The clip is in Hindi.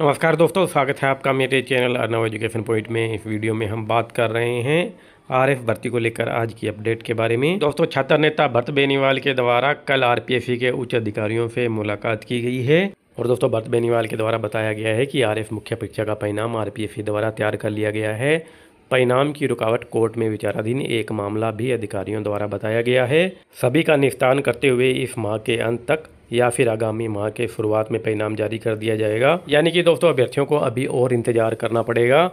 नमस्कार दोस्तों स्वागत है आपका मेरे चैनल अर्नव एजुकेशन पॉइंट में इस वीडियो में हम बात कर रहे हैं आरएफ भर्ती को लेकर आज की अपडेट के बारे में दोस्तों छात्र नेता भरत बेनीवाल के द्वारा कल आरपीएफसी के उच्च अधिकारियों से मुलाकात की गई है और दोस्तों भरत बेनीवाल के द्वारा बताया गया है कि एफ मुख्य परीक्षा का परिणाम सी द्वारा तैयार कर लिया गया है परिणाम की रुकावट कोर्ट में विचाराधीन एक मामला भी अधिकारियों द्वारा बताया गया है सभी का निस्तान करते हुए इस माह के अंत तक या फिर आगामी माह के शुरुआत में परिणाम जारी कर दिया जाएगा यानी कि दोस्तों अभ्यर्थियों को अभी और इंतजार करना पड़ेगा